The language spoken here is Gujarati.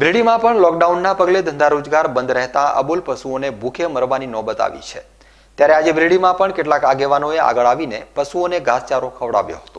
ભેડીમાં પણ લોકડાઉનના પગલે ધંધા રોજગાર બંધ રહેતા અબુલ પશુઓને ભૂખે મરવાની નોબત આવી છે ત્યારે આજે ભેડીમાં પણ કેટલાક આગેવાનોએ આગળ આવીને પશુઓને ઘાસચારો ખવડાવ્યો હતો